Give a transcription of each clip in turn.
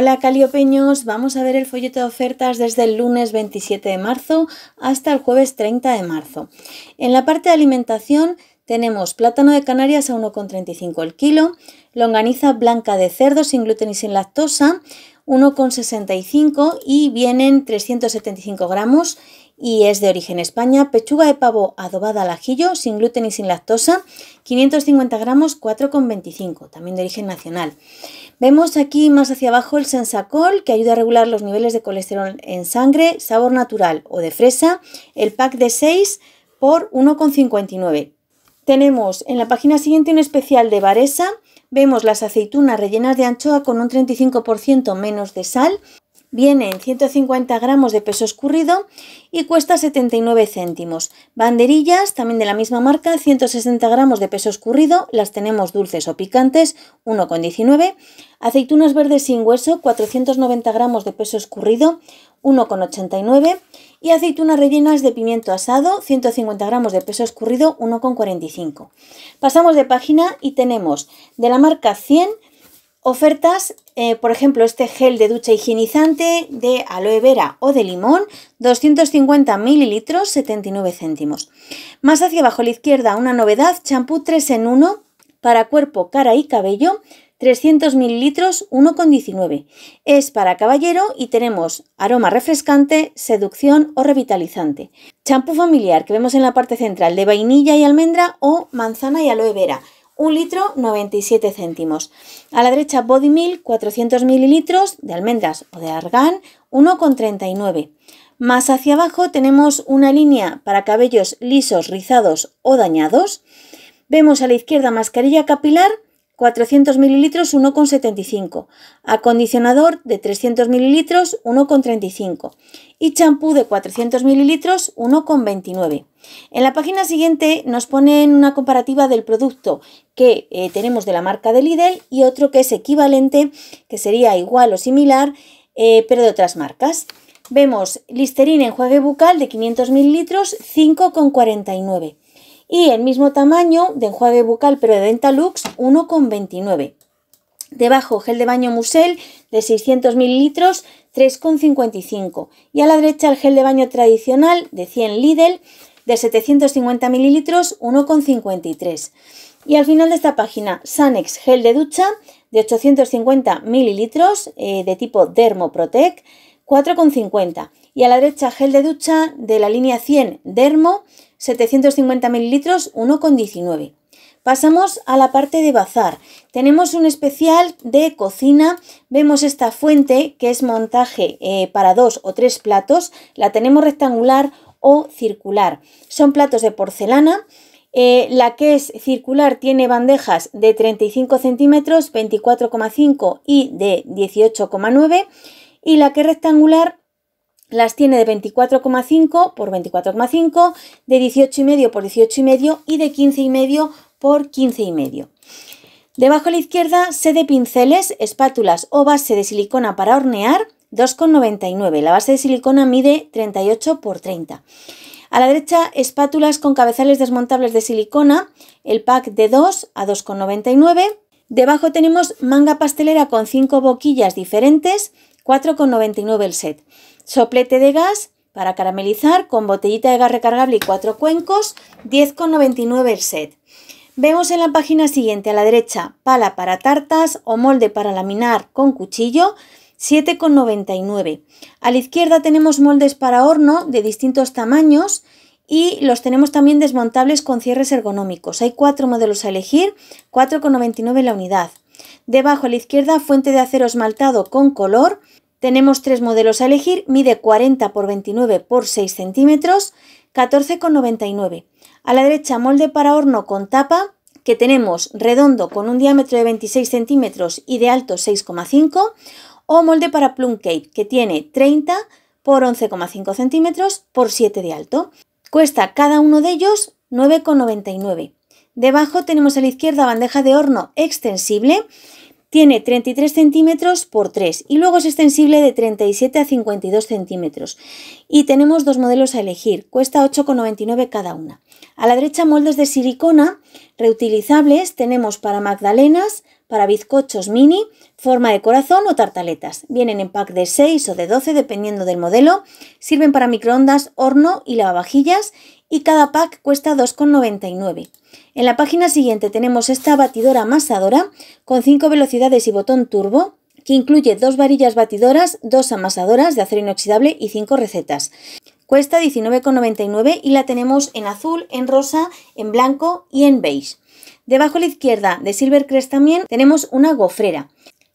Hola Caliopeños, vamos a ver el folleto de ofertas desde el lunes 27 de marzo hasta el jueves 30 de marzo. En la parte de alimentación tenemos plátano de Canarias a 1,35 el kilo, longaniza blanca de cerdo sin gluten y sin lactosa 1,65 y vienen 375 gramos y es de origen España. Pechuga de pavo adobada al ajillo, sin gluten y sin lactosa, 550 gramos, 4,25, también de origen nacional. Vemos aquí más hacia abajo el sensacol que ayuda a regular los niveles de colesterol en sangre, sabor natural o de fresa, el pack de 6 por 1,59. Tenemos en la página siguiente un especial de Varesa, vemos las aceitunas rellenas de anchoa con un 35% menos de sal Viene en 150 gramos de peso escurrido y cuesta 79 céntimos. Banderillas, también de la misma marca, 160 gramos de peso escurrido, las tenemos dulces o picantes, 1,19. Aceitunas verdes sin hueso, 490 gramos de peso escurrido, 1,89. Y aceitunas rellenas de pimiento asado, 150 gramos de peso escurrido, 1,45. Pasamos de página y tenemos de la marca 100 Ofertas, eh, por ejemplo, este gel de ducha higienizante de aloe vera o de limón, 250 mililitros, 79 céntimos. Más hacia abajo a la izquierda, una novedad, champú 3 en 1 para cuerpo, cara y cabello, 300 mililitros, 1,19. Es para caballero y tenemos aroma refrescante, seducción o revitalizante. Champú familiar que vemos en la parte central de vainilla y almendra o manzana y aloe vera. 1 litro 97 céntimos. A la derecha Body Milk 400 mililitros de almendras o de argán 1,39. Más hacia abajo tenemos una línea para cabellos lisos, rizados o dañados. Vemos a la izquierda mascarilla capilar 400 ml 1,75, acondicionador de 300 ml 1,35 y champú de 400 ml 1,29. En la página siguiente nos ponen una comparativa del producto que eh, tenemos de la marca de Lidl y otro que es equivalente, que sería igual o similar, eh, pero de otras marcas. Vemos Listerine enjuague bucal de 500 ml 5,49. Y el mismo tamaño de enjuague bucal pero de Dentalux 1,29. Debajo gel de baño Musel de 600 ml 3,55. Y a la derecha el gel de baño tradicional de 100 Lidl de 750 ml 1,53. Y al final de esta página, Sanex gel de ducha de 850 mililitros eh, de tipo Dermoprotec 4,50 y a la derecha gel de ducha de la línea 100 Dermo 750 ml 1,19. Pasamos a la parte de bazar. Tenemos un especial de cocina. Vemos esta fuente que es montaje eh, para dos o tres platos. La tenemos rectangular o circular. Son platos de porcelana. Eh, la que es circular tiene bandejas de 35 centímetros, 24,5 y de 18,9 y la que es rectangular las tiene de 24,5 por 24,5, de 18,5 por 18,5 y de 15,5 por 15,5. Debajo a la izquierda, sede de pinceles, espátulas o base de silicona para hornear, 2,99. La base de silicona mide 38 por 30. A la derecha, espátulas con cabezales desmontables de silicona, el pack de 2 a 2,99. Debajo tenemos manga pastelera con 5 boquillas diferentes, 4,99 el set. Soplete de gas para caramelizar con botellita de gas recargable y cuatro cuencos, 10,99 el set. Vemos en la página siguiente a la derecha pala para tartas o molde para laminar con cuchillo, 7,99. A la izquierda tenemos moldes para horno de distintos tamaños y los tenemos también desmontables con cierres ergonómicos. Hay cuatro modelos a elegir, 4,99 la unidad. Debajo a la izquierda fuente de acero esmaltado con color, tenemos tres modelos a elegir, mide 40 x 29 x 6 centímetros, 14,99. A la derecha molde para horno con tapa, que tenemos redondo con un diámetro de 26 centímetros y de alto 6,5, o molde para plum cake, que tiene 30 x 11,5 centímetros por 7 de alto. Cuesta cada uno de ellos 9,99. Debajo tenemos a la izquierda bandeja de horno extensible tiene 33 centímetros por 3 y luego es extensible de 37 a 52 centímetros. Y tenemos dos modelos a elegir, cuesta 8,99 cada una. A la derecha moldes de silicona reutilizables tenemos para magdalenas, para bizcochos mini, forma de corazón o tartaletas. Vienen en pack de 6 o de 12 dependiendo del modelo. Sirven para microondas, horno y lavavajillas y cada pack cuesta 2,99. En la página siguiente tenemos esta batidora amasadora con 5 velocidades y botón turbo que incluye dos varillas batidoras, dos amasadoras de acero inoxidable y 5 recetas. Cuesta 19,99 y la tenemos en azul, en rosa, en blanco y en beige. Debajo a la izquierda de Silvercrest también tenemos una gofrera,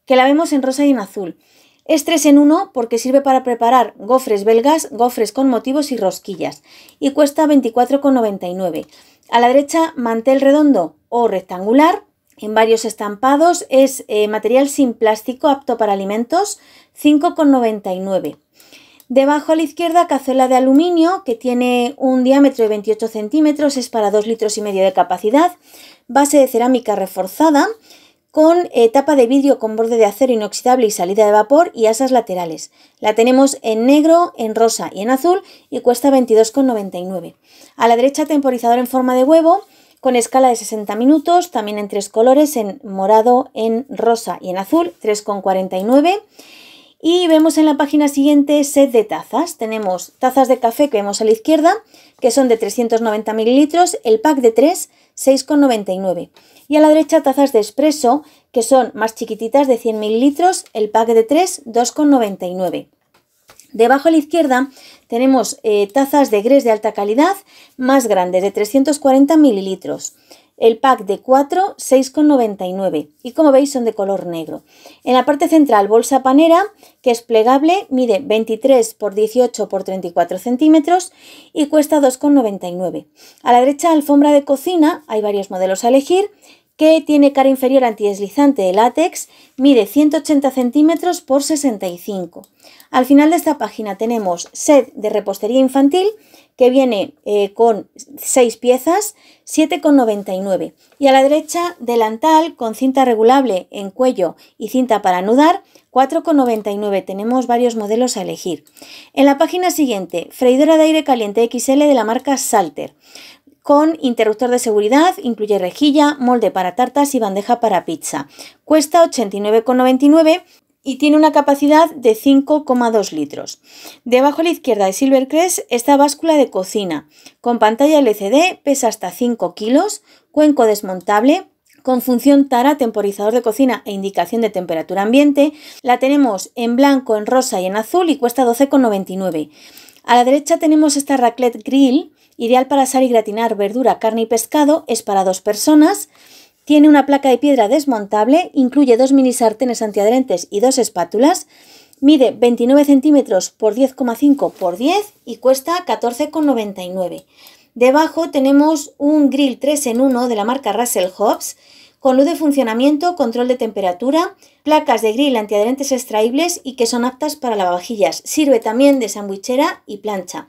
que la vemos en rosa y en azul. Es 3 en 1 porque sirve para preparar gofres belgas, gofres con motivos y rosquillas y cuesta 24,99. A la derecha mantel redondo o rectangular en varios estampados, es eh, material sin plástico apto para alimentos, 5,99. Debajo a la izquierda cazuela de aluminio que tiene un diámetro de 28 centímetros, es para 2 litros y medio de capacidad, base de cerámica reforzada con eh, tapa de vidrio con borde de acero inoxidable y salida de vapor y asas laterales. La tenemos en negro, en rosa y en azul y cuesta 22,99. A la derecha temporizador en forma de huevo con escala de 60 minutos, también en tres colores, en morado, en rosa y en azul, 3,49. Y vemos en la página siguiente set de tazas. Tenemos tazas de café que vemos a la izquierda, que son de 390 mililitros, el pack de 3, 6,99. Y a la derecha tazas de espresso, que son más chiquititas de 100 mililitros, el pack de 3, 2,99. Debajo a la izquierda tenemos eh, tazas de grés de alta calidad más grandes, de 340 mililitros. El pack de 4, 6,99 y como veis son de color negro. En la parte central, bolsa panera, que es plegable, mide 23 por 18 por 34 centímetros y cuesta 2,99. A la derecha, alfombra de cocina, hay varios modelos a elegir, que tiene cara inferior antideslizante de látex, mide 180 centímetros por 65. Al final de esta página tenemos set de repostería infantil, que viene eh, con 6 piezas, 7,99. Y a la derecha, delantal con cinta regulable en cuello y cinta para anudar, 4,99. Tenemos varios modelos a elegir. En la página siguiente, freidora de aire caliente XL de la marca Salter con interruptor de seguridad, incluye rejilla, molde para tartas y bandeja para pizza. Cuesta 89,99 y tiene una capacidad de 5,2 litros. Debajo a la izquierda de Silvercrest esta báscula de cocina, con pantalla LCD, pesa hasta 5 kilos, cuenco desmontable, con función tara, temporizador de cocina e indicación de temperatura ambiente. La tenemos en blanco, en rosa y en azul y cuesta 12,99. A la derecha tenemos esta raclette grill, ideal para asar y gratinar verdura, carne y pescado, es para dos personas. Tiene una placa de piedra desmontable, incluye dos mini sartenes antiadherentes y dos espátulas. Mide 29 centímetros por 10,5 por 10 y cuesta 14,99. Debajo tenemos un grill 3 en 1 de la marca Russell Hobbs con luz de funcionamiento, control de temperatura, placas de grill antiadherentes extraíbles y que son aptas para lavavajillas. Sirve también de sandwichera y plancha.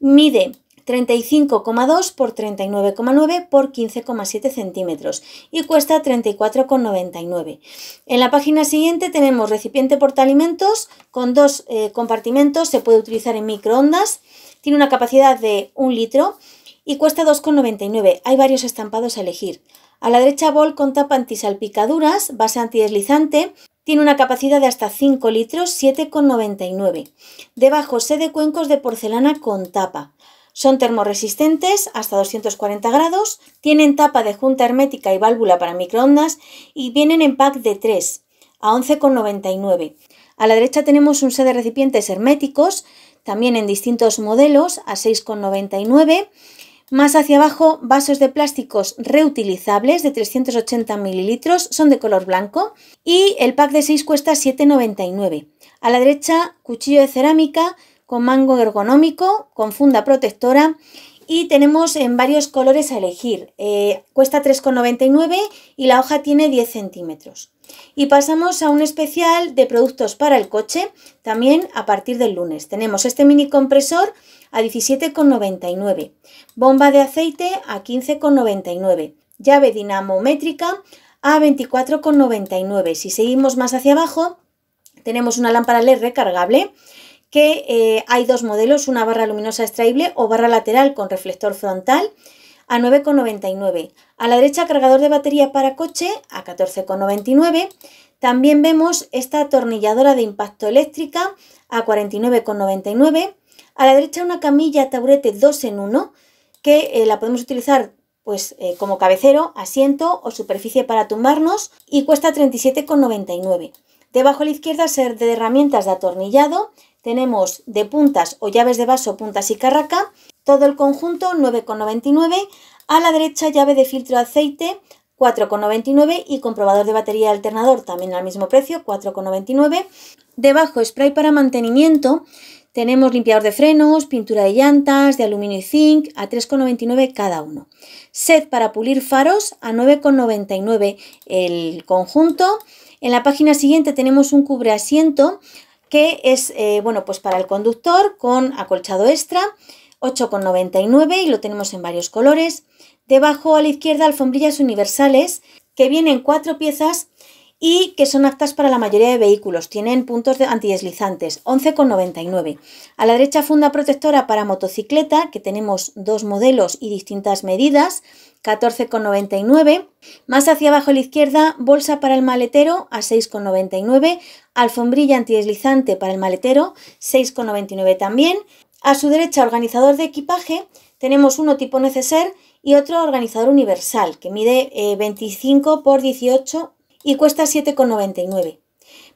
Mide 35,2 por 39,9 por 15,7 centímetros y cuesta 34,99. En la página siguiente tenemos recipiente alimentos con dos eh, compartimentos, se puede utilizar en microondas, tiene una capacidad de un litro y cuesta 2,99. Hay varios estampados a elegir. A la derecha bol con tapa antisalpicaduras, base antideslizante, tiene una capacidad de hasta 5 litros, 7,99. Debajo, sede cuencos de porcelana con tapa. Son termoresistentes hasta 240 grados, tienen tapa de junta hermética y válvula para microondas y vienen en pack de 3 a 11,99. A la derecha tenemos un set de recipientes herméticos, también en distintos modelos, a 6,99. Más hacia abajo, vasos de plásticos reutilizables de 380 mililitros, son de color blanco y el pack de 6 cuesta 7,99. A la derecha, cuchillo de cerámica con mango ergonómico, con funda protectora y tenemos en varios colores a elegir. Eh, cuesta 3,99 y la hoja tiene 10 centímetros. Y pasamos a un especial de productos para el coche, también a partir del lunes. Tenemos este mini compresor a 17,99, bomba de aceite a 15,99, llave dinamométrica a 24,99. Si seguimos más hacia abajo, tenemos una lámpara LED recargable que eh, hay dos modelos, una barra luminosa extraíble o barra lateral con reflector frontal a 9,99. A la derecha cargador de batería para coche a 14,99. También vemos esta atornilladora de impacto eléctrica a 49,99. A la derecha una camilla taburete 2 en 1 que eh, la podemos utilizar pues eh, como cabecero, asiento o superficie para tumbarnos y cuesta 37,99. Debajo a la izquierda ser de herramientas de atornillado tenemos de puntas o llaves de vaso, puntas y carraca, todo el conjunto 9,99, a la derecha llave de filtro de aceite 4,99 y comprobador de batería alternador también al mismo precio 4,99. Debajo spray para mantenimiento, tenemos limpiador de frenos, pintura de llantas, de aluminio y zinc a 3,99 cada uno. Set para pulir faros a 9,99 el conjunto. En la página siguiente tenemos un cubre asiento que es, eh, bueno, pues para el conductor con acolchado extra, 8,99 y lo tenemos en varios colores. Debajo a la izquierda alfombrillas universales que vienen cuatro piezas y que son aptas para la mayoría de vehículos. Tienen puntos de antideslizantes, 11,99. A la derecha funda protectora para motocicleta, que tenemos dos modelos y distintas medidas, 14,99. Más hacia abajo a la izquierda, bolsa para el maletero a 6,99. Alfombrilla antideslizante para el maletero, 6,99 también. A su derecha, organizador de equipaje, tenemos uno tipo neceser y otro organizador universal que mide 25 eh, por 18 y cuesta 7,99.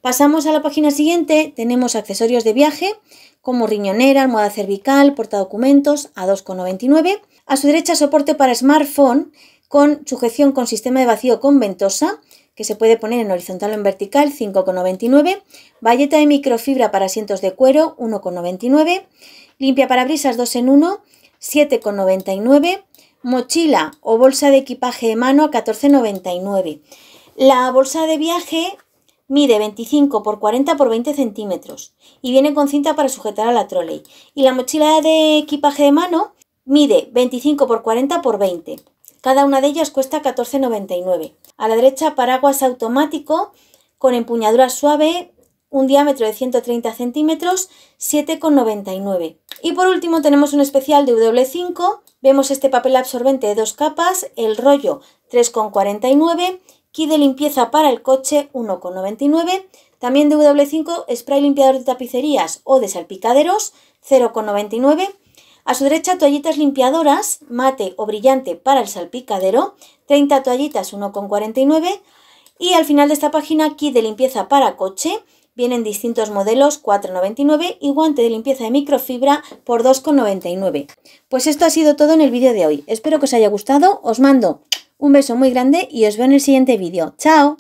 Pasamos a la página siguiente, tenemos accesorios de viaje como riñonera, almohada cervical, portadocumentos a 2,99. A su derecha soporte para smartphone con sujeción con sistema de vacío con ventosa que se puede poner en horizontal o en vertical 5,99. Valleta de microfibra para asientos de cuero 1,99. Limpia parabrisas 2 en 1 7,99. Mochila o bolsa de equipaje de mano a 14,99. La bolsa de viaje mide 25 x 40 x 20 centímetros y viene con cinta para sujetar a la trolley. Y la mochila de equipaje de mano mide 25 x 40 x 20. Cada una de ellas cuesta 14,99. A la derecha paraguas automático con empuñadura suave, un diámetro de 130 centímetros, 7,99. Y por último tenemos un especial de W5. Vemos este papel absorbente de dos capas, el rollo 3,49 kit de limpieza para el coche 1,99, también de W5 spray limpiador de tapicerías o de salpicaderos 0,99, a su derecha toallitas limpiadoras mate o brillante para el salpicadero 30 toallitas 1,49 y al final de esta página kit de limpieza para coche Vienen distintos modelos 4,99 y guante de limpieza de microfibra por 2,99. Pues esto ha sido todo en el vídeo de hoy. Espero que os haya gustado. Os mando un beso muy grande y os veo en el siguiente vídeo. ¡Chao!